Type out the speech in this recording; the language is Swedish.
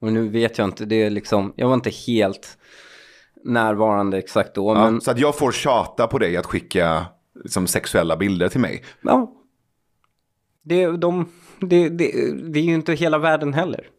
Och nu vet jag inte, det är liksom, jag var inte helt närvarande exakt då. Ja, men... Så att jag får tjata på dig att skicka liksom, sexuella bilder till mig? Ja. Det, de, det, det, det är ju inte hela världen heller.